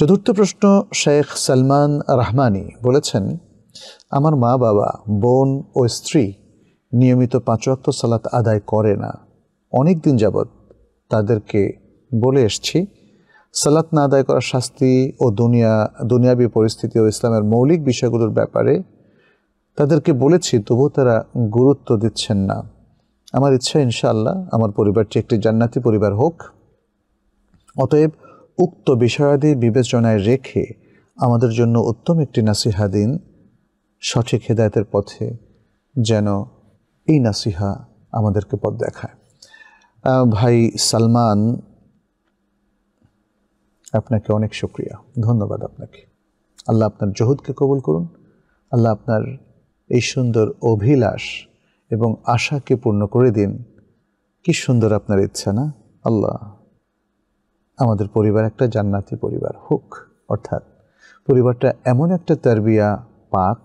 চতুর্থ প্রশ্ন শেখ সালমান রহমানি বলেছেন আমার মা বাবা বোন ও স্ত্রী নিয়মিত পাঁচওয়াক্ত সালাত আদায় করে না অনেক দিন যাবৎ তাদেরকে বলে এসছি সালাত না আদায় করার শাস্তি ও দুনিয়া দুনিয়াবী পরিস্থিতি ও ইসলামের মৌলিক বিষয়গুলোর ব্যাপারে তাদেরকে বলেছি তবুও তারা গুরুত্ব দিচ্ছেন না আমার ইচ্ছা ইনশাআল্লাহ আমার পরিবারটি একটি জান্নাতি পরিবার হোক অতএব উক্ত বিষয়াদি বিবেচনায় রেখে আমাদের জন্য উত্তম একটি নাসিহা দিন সঠিক হেদায়তের পথে যেন এই নাসিহা আমাদেরকে পথ দেখায় ভাই সালমান আপনাকে অনেক শুক্রিয়া ধন্যবাদ আপনাকে আল্লাহ আপনার জহুদকে কবুল করুন আল্লাহ আপনার এই সুন্দর অভিলাষ এবং আশাকে পূর্ণ করে দিন কি সুন্দর আপনার ইচ্ছা না আল্লাহ আমাদের পরিবার একটা জান্নাতি পরিবার হোক অর্থাৎ পরিবারটা এমন একটা তারবিয়া পাক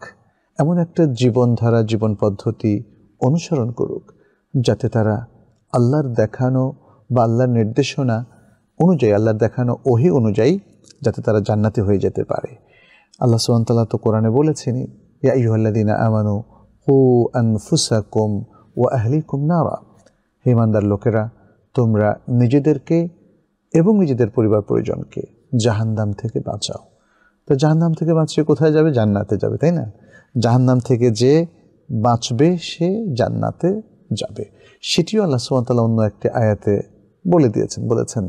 এমন একটা জীবনধারা জীবন পদ্ধতি অনুসরণ করুক যাতে তারা আল্লাহর দেখানো বা আল্লাহর নির্দেশনা অনুযায়ী আল্লাহর দেখানো ওহি অনুযায়ী যাতে তারা জান্নাতি হয়ে যেতে পারে আল্লাহ সুহান্তাল্লাহ তো কোরআনে বলেছেনই ইয়া আইয়ুহাল্লাযীনা আমানু কু আনফুসাকুম ওয়া আহলিকুম নারা নাওয়া ইমানদার লোকেরা তোমরা নিজেদেরকে এবং নিজেদের পরিবার পরিজনকে জাহান্নাম থেকে বাঁচাও তো জাহান্নাম থেকে বাঁচিয়ে কোথায় যাবে জান্নাতে যাবে তাই না জাহান্নাম থেকে যে বাঁচবে সে জান্নাতে যাবে সেটিও আল্লাহ সুমতাল্লাহ অন্য একটি আয়াতে বলে দিয়েছেন বলেছেন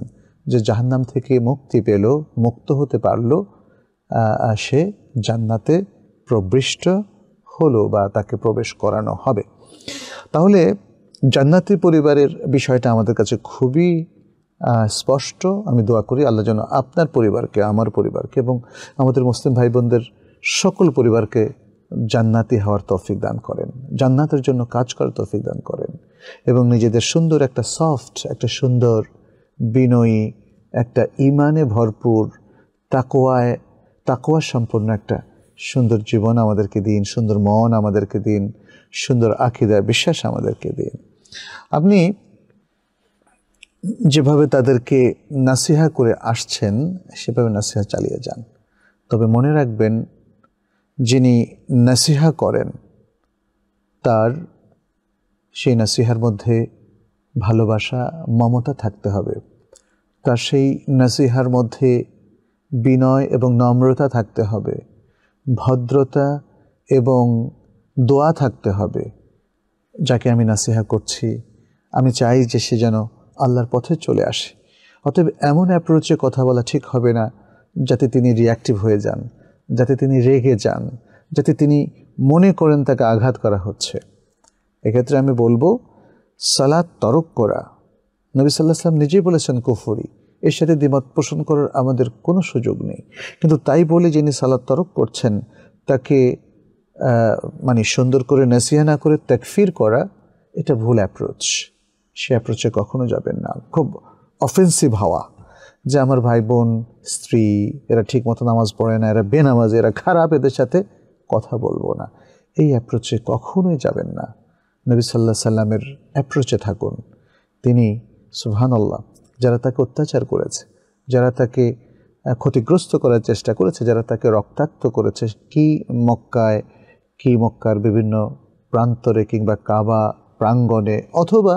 যে জাহান্নাম থেকে মুক্তি পেল মুক্ত হতে পারল সে জান্নাতে প্রবৃষ্ট হলো বা তাকে প্রবেশ করানো হবে তাহলে জান্নাতি পরিবারের বিষয়টা আমাদের কাছে খুবই স্পষ্ট আমি দোয়া করি আল্লাহ যেন আপনার পরিবারকে আমার পরিবারকে এবং আমাদের মুসলিম ভাই বোনদের সকল পরিবারকে জান্নাতি হওয়ার তৌফিক দান করেন জান্নাতের জন্য কাজ করার তৌফিক দান করেন এবং নিজেদের সুন্দর একটা সফট একটা সুন্দর বিনয়ী একটা ইমানে ভরপুর তাকোয়ায় তাকোয়া সম্পন্ন একটা সুন্দর জীবন আমাদেরকে দিন সুন্দর মন আমাদেরকে দিন সুন্দর আখিদা বিশ্বাস আমাদেরকে দিন আপনি যেভাবে তাদেরকে নাসিহা করে আসছেন সেভাবে নাসিহা চালিয়ে যান তবে মনে রাখবেন যিনি নাসিহা করেন তার সেই নাসিহার মধ্যে ভালোবাসা মমতা থাকতে হবে তার সেই নাসিহার মধ্যে বিনয় এবং নম্রতা থাকতে হবে ভদ্রতা এবং দোয়া থাকতে হবে যাকে আমি নাসিহা করছি আমি চাই যে সে যেন আল্লাহর পথে চলে আসে অতএব এমন অ্যাপ্রোচে কথা বলা ঠিক হবে না যাতে তিনি রিয়াক্টিভ হয়ে যান যাতে তিনি রেগে যান যাতে তিনি মনে করেন তাকে আঘাত করা হচ্ছে এক্ষেত্রে আমি বলবো সালাদ তরক করা নবী সাল্লাহ সাল্লাম নিজেই বলেছেন কুফরি এর সাথে দ্বিমত পোষণ করার আমাদের কোনো সুযোগ নেই কিন্তু তাই বলে যিনি সালাদ তরক করছেন তাকে মানে সুন্দর করে নাসিহা না করে ত্যাকফির করা এটা ভুল অ্যাপ্রোচ সে অ্যাপ্রোচে কখনো যাবেন না খুব অফেন্সিভ হওয়া যে আমার ভাই বোন স্ত্রী এরা ঠিক মতো নামাজ পড়ে না এরা বেনামাজ এরা খারাপ এদের সাথে কথা বলবো না এই অ্যাপ্রোচে কখনোই যাবেন না নবী সাল্লাহ সাল্লামের অ্যাপ্রোচে থাকুন তিনি সুবহানাল্লাহ যারা তাকে অত্যাচার করেছে যারা তাকে ক্ষতিগ্রস্ত করার চেষ্টা করেছে যারা তাকে রক্তাক্ত করেছে কি মক্কায় কি মক্কার বিভিন্ন প্রান্তরে কিংবা কাবা প্রাঙ্গণে অথবা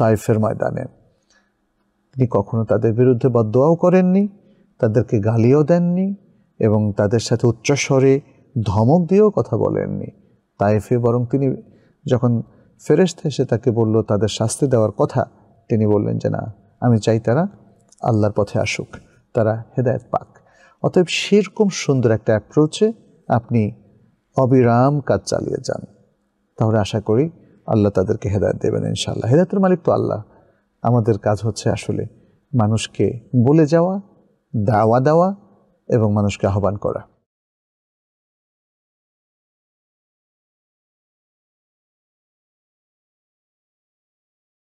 তাইফের ময়দানে তিনি কখনো তাদের বিরুদ্ধে বদোয়াও করেননি তাদেরকে গালিও দেননি এবং তাদের সাথে উচ্চস্বরে ধমক দিয়েও কথা বলেননি তাইফে বরং তিনি যখন ফেরেস্তে এসে তাকে বলল তাদের শাস্তি দেওয়ার কথা তিনি বললেন যে না আমি চাই তারা আল্লাহর পথে আসুক তারা হেদায়ত পাক অতএব সেরকম সুন্দর একটা অ্যাপ্রোচে আপনি অবিরাম কাজ চালিয়ে যান তাহলে আশা করি আল্লাহ তাদেরকে হেদায়ত দেবেন ইনশাল্লাহ হেদায়তের মালিক তো আল্লাহ আমাদের কাজ হচ্ছে আসলে মানুষকে বলে যাওয়া দাওয়া দেওয়া এবং মানুষকে আহ্বান করা